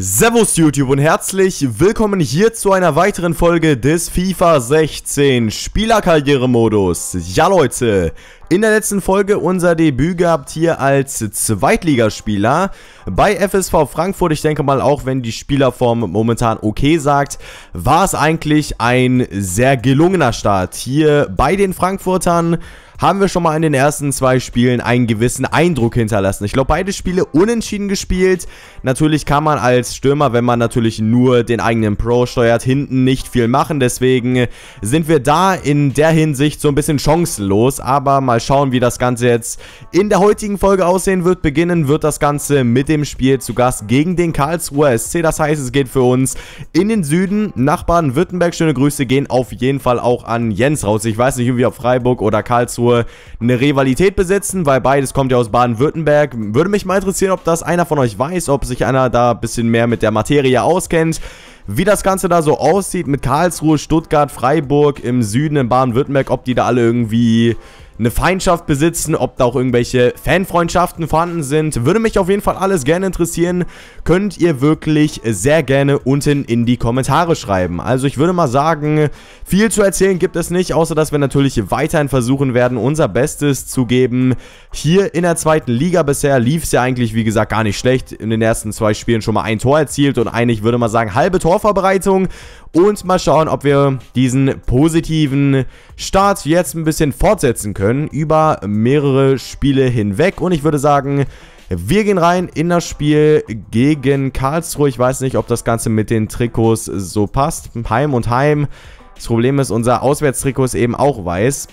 Servus YouTube und herzlich willkommen hier zu einer weiteren Folge des FIFA 16 Spielerkarrieremodus. Ja Leute, in der letzten Folge unser Debüt gehabt hier als Zweitligaspieler bei FSV Frankfurt. Ich denke mal, auch wenn die Spielerform momentan okay sagt, war es eigentlich ein sehr gelungener Start hier bei den Frankfurtern haben wir schon mal in den ersten zwei Spielen einen gewissen Eindruck hinterlassen. Ich glaube, beide Spiele unentschieden gespielt. Natürlich kann man als Stürmer, wenn man natürlich nur den eigenen Pro steuert, hinten nicht viel machen. Deswegen sind wir da in der Hinsicht so ein bisschen chancenlos. Aber mal schauen, wie das Ganze jetzt in der heutigen Folge aussehen wird. Beginnen wird das Ganze mit dem Spiel zu Gast gegen den Karlsruher SC. Das heißt, es geht für uns in den Süden nach Baden-Württemberg. Schöne Grüße gehen auf jeden Fall auch an Jens raus. Ich weiß nicht, irgendwie ob Freiburg oder Karlsruhe Tour eine Rivalität besitzen, weil beides kommt ja aus Baden-Württemberg. Würde mich mal interessieren, ob das einer von euch weiß, ob sich einer da ein bisschen mehr mit der Materie auskennt. Wie das Ganze da so aussieht mit Karlsruhe, Stuttgart, Freiburg im Süden in Baden-Württemberg, ob die da alle irgendwie eine Feindschaft besitzen, ob da auch irgendwelche Fanfreundschaften vorhanden sind. Würde mich auf jeden Fall alles gerne interessieren. Könnt ihr wirklich sehr gerne unten in die Kommentare schreiben. Also ich würde mal sagen, viel zu erzählen gibt es nicht, außer dass wir natürlich weiterhin versuchen werden, unser Bestes zu geben. Hier in der zweiten Liga bisher lief es ja eigentlich, wie gesagt, gar nicht schlecht. In den ersten zwei Spielen schon mal ein Tor erzielt und eigentlich würde mal sagen, halbe Torvorbereitung. Und mal schauen, ob wir diesen positiven Start jetzt ein bisschen fortsetzen können können über mehrere Spiele hinweg. Und ich würde sagen, wir gehen rein in das Spiel gegen Karlsruhe. Ich weiß nicht, ob das Ganze mit den Trikots so passt. Heim und Heim. Das Problem ist, unser Auswärtstrikot ist eben auch weiß.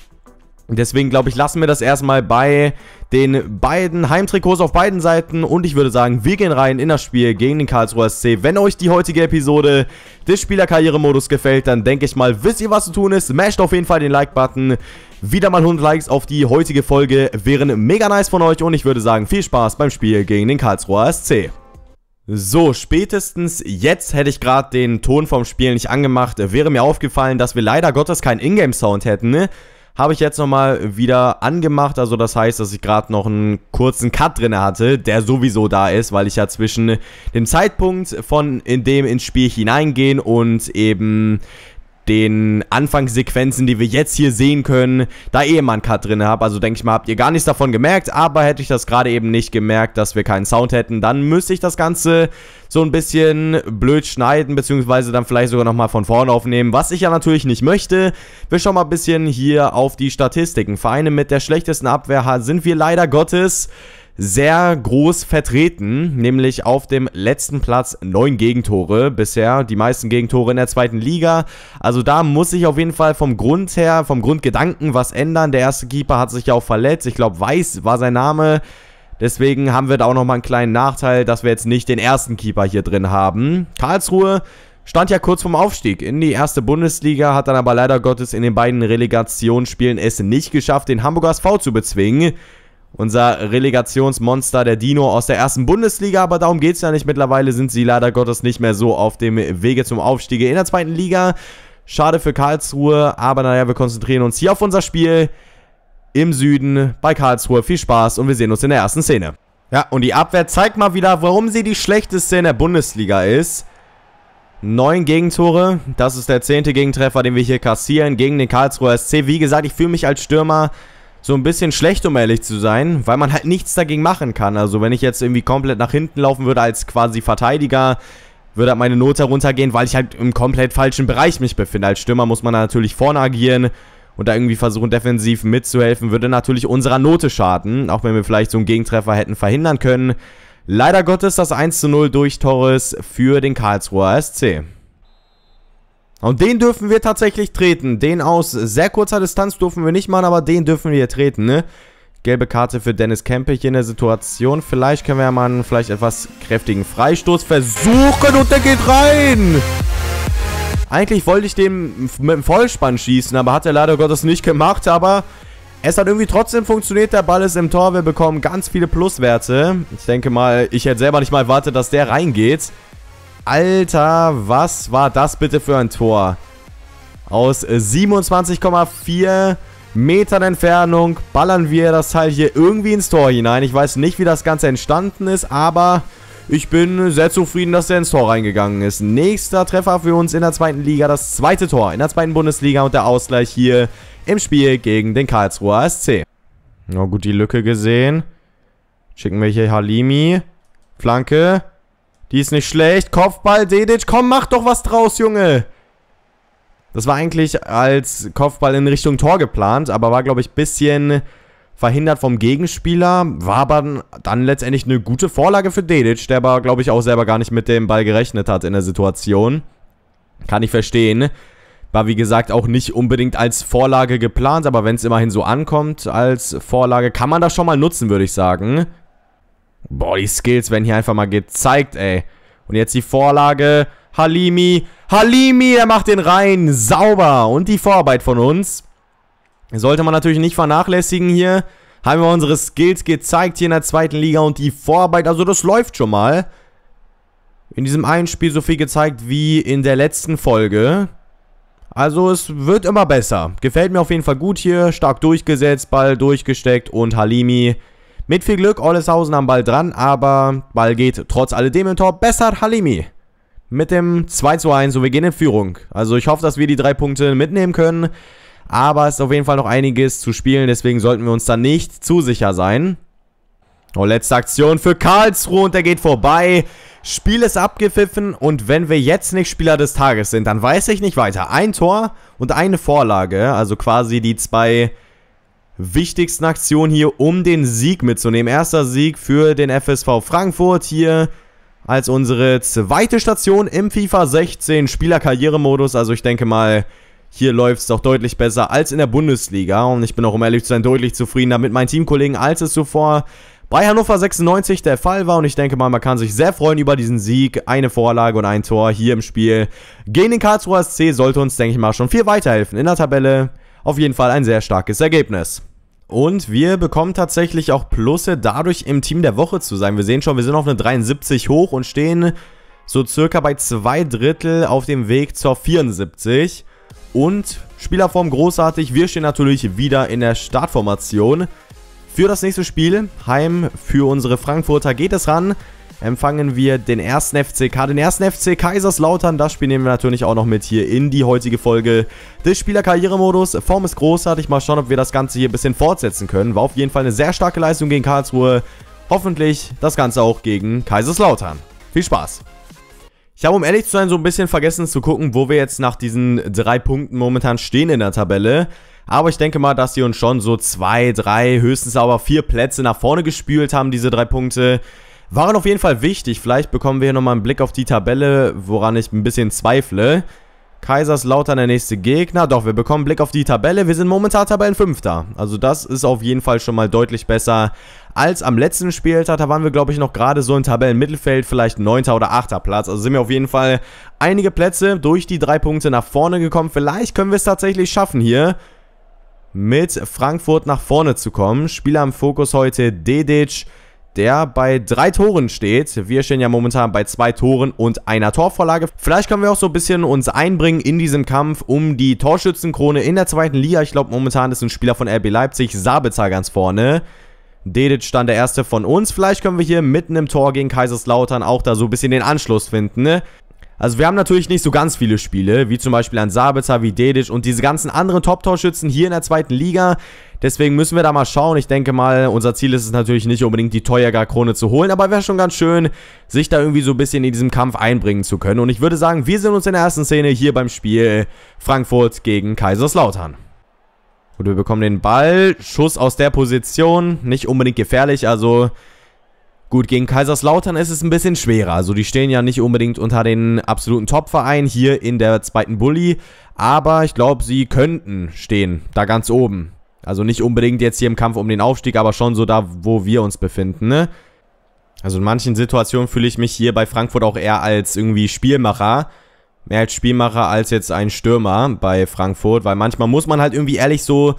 Deswegen glaube ich, lassen wir das erstmal bei den beiden Heimtrikots auf beiden Seiten. Und ich würde sagen, wir gehen rein in das Spiel gegen den Karlsruher SC. Wenn euch die heutige Episode des Spielerkarrieremodus gefällt, dann denke ich mal, wisst ihr, was zu tun ist. Smasht auf jeden Fall den Like-Button. Wieder mal 100 Likes auf die heutige Folge wären mega nice von euch. Und ich würde sagen, viel Spaß beim Spiel gegen den Karlsruher SC. So, spätestens jetzt hätte ich gerade den Ton vom Spiel nicht angemacht. Wäre mir aufgefallen, dass wir leider Gottes keinen Ingame-Sound hätten, ne? habe ich jetzt nochmal wieder angemacht. Also das heißt, dass ich gerade noch einen kurzen Cut drin hatte, der sowieso da ist, weil ich ja zwischen dem Zeitpunkt von in dem ins Spiel hineingehen und eben den Anfangssequenzen, die wir jetzt hier sehen können, da eh mal einen Cut drin habe. Also denke ich mal, habt ihr gar nichts davon gemerkt, aber hätte ich das gerade eben nicht gemerkt, dass wir keinen Sound hätten, dann müsste ich das Ganze so ein bisschen blöd schneiden, beziehungsweise dann vielleicht sogar nochmal von vorne aufnehmen, was ich ja natürlich nicht möchte. Wir schauen mal ein bisschen hier auf die Statistiken. Vereine mit der schlechtesten Abwehr sind wir leider Gottes sehr groß vertreten, nämlich auf dem letzten Platz neun Gegentore bisher, die meisten Gegentore in der zweiten Liga. Also da muss sich auf jeden Fall vom Grund her, vom Grundgedanken was ändern. Der erste Keeper hat sich ja auch verletzt. Ich glaube, Weiß war sein Name. Deswegen haben wir da auch nochmal einen kleinen Nachteil, dass wir jetzt nicht den ersten Keeper hier drin haben. Karlsruhe stand ja kurz vorm Aufstieg in die erste Bundesliga, hat dann aber leider Gottes in den beiden Relegationsspielen es nicht geschafft, den Hamburger SV zu bezwingen unser Relegationsmonster, der Dino aus der ersten Bundesliga. Aber darum geht es ja nicht. Mittlerweile sind sie leider Gottes nicht mehr so auf dem Wege zum Aufstieg in der zweiten Liga. Schade für Karlsruhe, aber naja, wir konzentrieren uns hier auf unser Spiel im Süden bei Karlsruhe. Viel Spaß und wir sehen uns in der ersten Szene. Ja, und die Abwehr zeigt mal wieder, warum sie die schlechteste in der Bundesliga ist. Neun Gegentore, das ist der zehnte Gegentreffer, den wir hier kassieren gegen den Karlsruher SC. Wie gesagt, ich fühle mich als Stürmer so ein bisschen schlecht, um ehrlich zu sein, weil man halt nichts dagegen machen kann. Also wenn ich jetzt irgendwie komplett nach hinten laufen würde als quasi Verteidiger, würde halt meine Note runtergehen, weil ich halt im komplett falschen Bereich mich befinde. Als Stürmer muss man natürlich vorne agieren und da irgendwie versuchen, defensiv mitzuhelfen, würde natürlich unserer Note schaden, auch wenn wir vielleicht so einen Gegentreffer hätten verhindern können. Leider Gottes das 1 zu 0 durch Torres für den Karlsruher SC. Und den dürfen wir tatsächlich treten. Den aus sehr kurzer Distanz dürfen wir nicht machen, aber den dürfen wir treten, ne? Gelbe Karte für Dennis Kempe hier in der Situation. Vielleicht können wir ja mal einen vielleicht etwas kräftigen Freistoß versuchen und der geht rein. Eigentlich wollte ich den mit dem Vollspann schießen, aber hat er leider Gottes nicht gemacht, aber es hat irgendwie trotzdem funktioniert. Der Ball ist im Tor, wir bekommen ganz viele Pluswerte. Ich denke mal, ich hätte selber nicht mal erwartet, dass der reingeht. Alter, was war das bitte für ein Tor? Aus 27,4 äh, Metern Entfernung ballern wir das Teil hier irgendwie ins Tor hinein. Ich weiß nicht, wie das Ganze entstanden ist, aber ich bin sehr zufrieden, dass der ins Tor reingegangen ist. Nächster Treffer für uns in der zweiten Liga, das zweite Tor in der zweiten Bundesliga und der Ausgleich hier im Spiel gegen den Karlsruher SC. Na gut, die Lücke gesehen. Schicken wir hier Halimi. Flanke. Die ist nicht schlecht. Kopfball, Dedic, komm, mach doch was draus, Junge. Das war eigentlich als Kopfball in Richtung Tor geplant, aber war, glaube ich, ein bisschen verhindert vom Gegenspieler. War aber dann letztendlich eine gute Vorlage für Dedic, der aber, glaube ich, auch selber gar nicht mit dem Ball gerechnet hat in der Situation. Kann ich verstehen. War, wie gesagt, auch nicht unbedingt als Vorlage geplant, aber wenn es immerhin so ankommt als Vorlage, kann man das schon mal nutzen, würde ich sagen. Boah, die Skills werden hier einfach mal gezeigt, ey. Und jetzt die Vorlage. Halimi. Halimi, der macht den rein. Sauber. Und die Vorarbeit von uns. Sollte man natürlich nicht vernachlässigen hier. Haben wir unsere Skills gezeigt hier in der zweiten Liga. Und die Vorarbeit, also das läuft schon mal. In diesem einen Spiel so viel gezeigt wie in der letzten Folge. Also es wird immer besser. Gefällt mir auf jeden Fall gut hier. Stark durchgesetzt, Ball durchgesteckt und Halimi mit viel Glück, Olleshausen am Ball dran, aber Ball geht trotz alledem im Tor. Besser Halimi mit dem 2 zu 1 und wir gehen in Führung. Also ich hoffe, dass wir die drei Punkte mitnehmen können. Aber es ist auf jeden Fall noch einiges zu spielen, deswegen sollten wir uns da nicht zu sicher sein. Oh, letzte Aktion für Karlsruhe und der geht vorbei. Spiel ist abgepfiffen und wenn wir jetzt nicht Spieler des Tages sind, dann weiß ich nicht weiter. Ein Tor und eine Vorlage, also quasi die zwei wichtigsten Aktionen hier, um den Sieg mitzunehmen. Erster Sieg für den FSV Frankfurt hier als unsere zweite Station im FIFA 16 Spielerkarrieremodus. Also ich denke mal, hier läuft es doch deutlich besser als in der Bundesliga. Und ich bin auch, um ehrlich zu sein, deutlich zufrieden damit meinen Teamkollegen, als es zuvor bei Hannover 96 der Fall war. Und ich denke mal, man kann sich sehr freuen über diesen Sieg. Eine Vorlage und ein Tor hier im Spiel gegen den Karlsruher SC sollte uns, denke ich mal, schon viel weiterhelfen in der Tabelle. Auf jeden Fall ein sehr starkes Ergebnis. Und wir bekommen tatsächlich auch Plusse dadurch im Team der Woche zu sein. Wir sehen schon, wir sind auf eine 73 hoch und stehen so circa bei zwei Drittel auf dem Weg zur 74. Und Spielerform großartig, wir stehen natürlich wieder in der Startformation. Für das nächste Spiel, Heim für unsere Frankfurter, geht es ran empfangen wir den ersten FCK, den ersten FC Kaiserslautern. Das Spiel nehmen wir natürlich auch noch mit hier in die heutige Folge des Spielerkarrieremodus. Form ist großartig, mal schauen, ob wir das Ganze hier ein bisschen fortsetzen können. War auf jeden Fall eine sehr starke Leistung gegen Karlsruhe. Hoffentlich das Ganze auch gegen Kaiserslautern. Viel Spaß! Ich habe, um ehrlich zu sein, so ein bisschen vergessen zu gucken, wo wir jetzt nach diesen drei Punkten momentan stehen in der Tabelle. Aber ich denke mal, dass sie uns schon so zwei, drei, höchstens aber vier Plätze nach vorne gespült haben, diese drei Punkte. Waren auf jeden Fall wichtig. Vielleicht bekommen wir hier nochmal einen Blick auf die Tabelle, woran ich ein bisschen zweifle. Kaiserslautern der nächste Gegner. Doch, wir bekommen einen Blick auf die Tabelle. Wir sind momentan Tabellenfünfter. Also das ist auf jeden Fall schon mal deutlich besser als am letzten Spieltag. Da waren wir, glaube ich, noch gerade so im Tabellenmittelfeld, vielleicht neunter oder achter Platz. Also sind wir auf jeden Fall einige Plätze durch die drei Punkte nach vorne gekommen. Vielleicht können wir es tatsächlich schaffen hier mit Frankfurt nach vorne zu kommen. Spieler im Fokus heute Dedic, der bei drei Toren steht. Wir stehen ja momentan bei zwei Toren und einer Torvorlage. Vielleicht können wir auch so ein bisschen uns einbringen in diesem Kampf um die Torschützenkrone in der zweiten Liga. Ich glaube, momentan ist ein Spieler von RB Leipzig, Sabitzer, ganz vorne. Dedic stand der erste von uns. Vielleicht können wir hier mitten im Tor gegen Kaiserslautern auch da so ein bisschen den Anschluss finden. Ne? Also wir haben natürlich nicht so ganz viele Spiele, wie zum Beispiel an Sabitzer, wie Dedic und diese ganzen anderen Top-Torschützen hier in der zweiten Liga. Deswegen müssen wir da mal schauen. Ich denke mal, unser Ziel ist es natürlich nicht unbedingt, die Teuergar-Krone zu holen, aber wäre schon ganz schön, sich da irgendwie so ein bisschen in diesem Kampf einbringen zu können. Und ich würde sagen, wir sehen uns in der ersten Szene hier beim Spiel Frankfurt gegen Kaiserslautern. Und wir bekommen den Ball, Schuss aus der Position, nicht unbedingt gefährlich, also Gut, gegen Kaiserslautern ist es ein bisschen schwerer. Also die stehen ja nicht unbedingt unter den absoluten Top-Vereinen hier in der zweiten Bully. Aber ich glaube, sie könnten stehen, da ganz oben. Also nicht unbedingt jetzt hier im Kampf um den Aufstieg, aber schon so da, wo wir uns befinden, ne? Also in manchen Situationen fühle ich mich hier bei Frankfurt auch eher als irgendwie Spielmacher. Mehr als Spielmacher als jetzt ein Stürmer bei Frankfurt, weil manchmal muss man halt irgendwie ehrlich so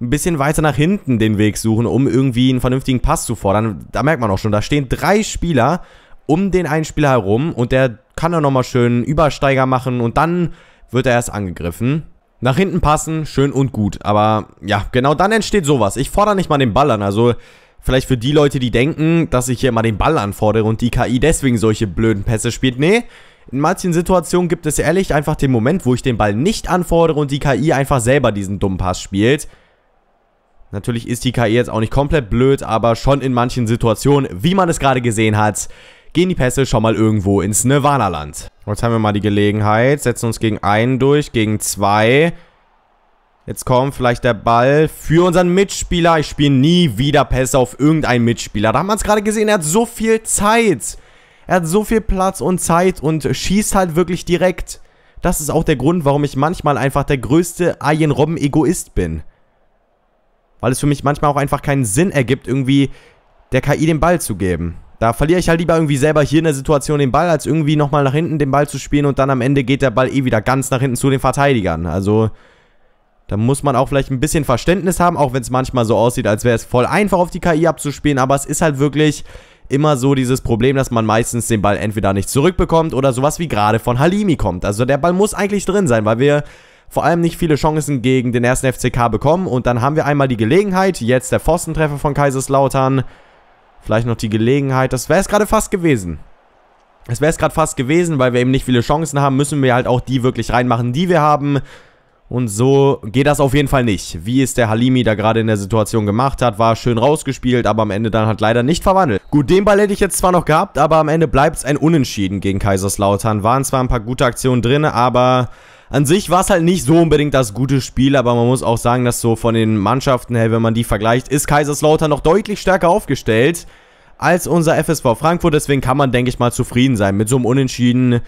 ein bisschen weiter nach hinten den Weg suchen, um irgendwie einen vernünftigen Pass zu fordern. Da merkt man auch schon, da stehen drei Spieler um den einen Spieler herum und der kann dann nochmal schön Übersteiger machen und dann wird er erst angegriffen. Nach hinten passen, schön und gut. Aber ja, genau dann entsteht sowas. Ich fordere nicht mal den Ball an. Also vielleicht für die Leute, die denken, dass ich hier mal den Ball anfordere und die KI deswegen solche blöden Pässe spielt. Nee, in manchen Situationen gibt es ehrlich einfach den Moment, wo ich den Ball nicht anfordere und die KI einfach selber diesen dummen Pass spielt. Natürlich ist die KI jetzt auch nicht komplett blöd, aber schon in manchen Situationen, wie man es gerade gesehen hat, gehen die Pässe schon mal irgendwo ins Nirvana-Land. Jetzt haben wir mal die Gelegenheit, setzen uns gegen einen durch, gegen zwei. Jetzt kommt vielleicht der Ball für unseren Mitspieler. Ich spiele nie wieder Pässe auf irgendeinen Mitspieler. Da hat man es gerade gesehen, er hat so viel Zeit. Er hat so viel Platz und Zeit und schießt halt wirklich direkt. Das ist auch der Grund, warum ich manchmal einfach der größte alien Robben Egoist bin. Weil es für mich manchmal auch einfach keinen Sinn ergibt, irgendwie der KI den Ball zu geben. Da verliere ich halt lieber irgendwie selber hier in der Situation den Ball, als irgendwie nochmal nach hinten den Ball zu spielen und dann am Ende geht der Ball eh wieder ganz nach hinten zu den Verteidigern. Also da muss man auch vielleicht ein bisschen Verständnis haben, auch wenn es manchmal so aussieht, als wäre es voll einfach auf die KI abzuspielen, aber es ist halt wirklich immer so dieses Problem, dass man meistens den Ball entweder nicht zurückbekommt oder sowas wie gerade von Halimi kommt. Also der Ball muss eigentlich drin sein, weil wir vor allem nicht viele Chancen gegen den ersten FCK bekommen. Und dann haben wir einmal die Gelegenheit, jetzt der Pfostentreffer von Kaiserslautern. Vielleicht noch die Gelegenheit, das wäre es gerade fast gewesen. Es wäre es gerade fast gewesen, weil wir eben nicht viele Chancen haben, müssen wir halt auch die wirklich reinmachen, die wir haben. Und so geht das auf jeden Fall nicht. Wie es der Halimi da gerade in der Situation gemacht hat, war schön rausgespielt, aber am Ende dann hat leider nicht verwandelt. Gut, den Ball hätte ich jetzt zwar noch gehabt, aber am Ende bleibt es ein Unentschieden gegen Kaiserslautern. Waren zwar ein paar gute Aktionen drin, aber an sich war es halt nicht so unbedingt das gute Spiel, aber man muss auch sagen, dass so von den Mannschaften her, wenn man die vergleicht, ist Kaiserslautern noch deutlich stärker aufgestellt als unser FSV Frankfurt. Deswegen kann man, denke ich mal, zufrieden sein mit so einem Unentschieden.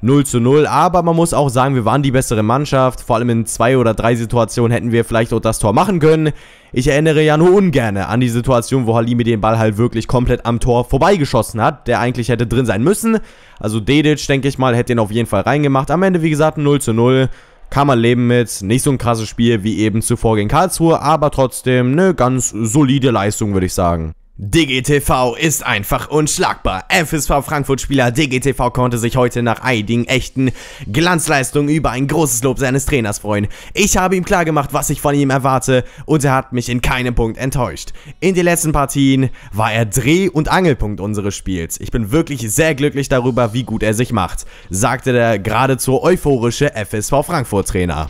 0 zu 0. Aber man muss auch sagen, wir waren die bessere Mannschaft. Vor allem in zwei oder drei Situationen hätten wir vielleicht auch das Tor machen können. Ich erinnere ja nur ungerne an die Situation, wo Halimi den Ball halt wirklich komplett am Tor vorbeigeschossen hat, der eigentlich hätte drin sein müssen. Also Dedic, denke ich mal, hätte ihn auf jeden Fall reingemacht. Am Ende, wie gesagt, 0 zu 0. Kann man leben mit. Nicht so ein krasses Spiel wie eben zuvor gegen Karlsruhe, aber trotzdem eine ganz solide Leistung, würde ich sagen. DGTV ist einfach unschlagbar. FSV Frankfurt-Spieler DGTV konnte sich heute nach einigen echten Glanzleistungen über ein großes Lob seines Trainers freuen. Ich habe ihm klargemacht, was ich von ihm erwarte und er hat mich in keinem Punkt enttäuscht. In den letzten Partien war er Dreh- und Angelpunkt unseres Spiels. Ich bin wirklich sehr glücklich darüber, wie gut er sich macht, sagte der geradezu euphorische FSV Frankfurt-Trainer.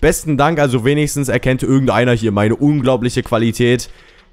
Besten Dank, also wenigstens erkennt irgendeiner hier meine unglaubliche Qualität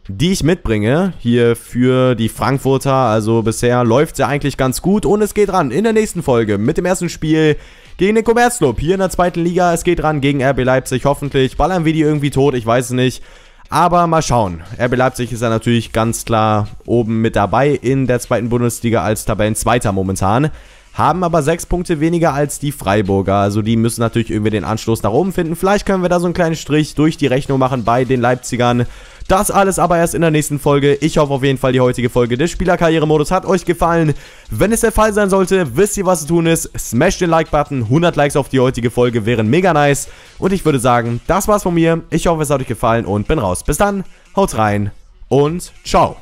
die ich mitbringe hier für die Frankfurter. Also bisher läuft es ja eigentlich ganz gut und es geht ran in der nächsten Folge mit dem ersten Spiel gegen den Commerzclub hier in der zweiten Liga. Es geht ran gegen RB Leipzig hoffentlich. Ballern wir die irgendwie tot, ich weiß es nicht. Aber mal schauen. RB Leipzig ist ja natürlich ganz klar oben mit dabei in der zweiten Bundesliga als Tabellenzweiter momentan haben aber sechs Punkte weniger als die Freiburger. Also die müssen natürlich irgendwie den Anschluss nach oben finden. Vielleicht können wir da so einen kleinen Strich durch die Rechnung machen bei den Leipzigern. Das alles aber erst in der nächsten Folge. Ich hoffe auf jeden Fall, die heutige Folge des Spielerkarrieremodus hat euch gefallen. Wenn es der Fall sein sollte, wisst ihr, was zu tun ist. Smash den Like-Button. 100 Likes auf die heutige Folge wären mega nice. Und ich würde sagen, das war's von mir. Ich hoffe, es hat euch gefallen und bin raus. Bis dann, haut rein und ciao.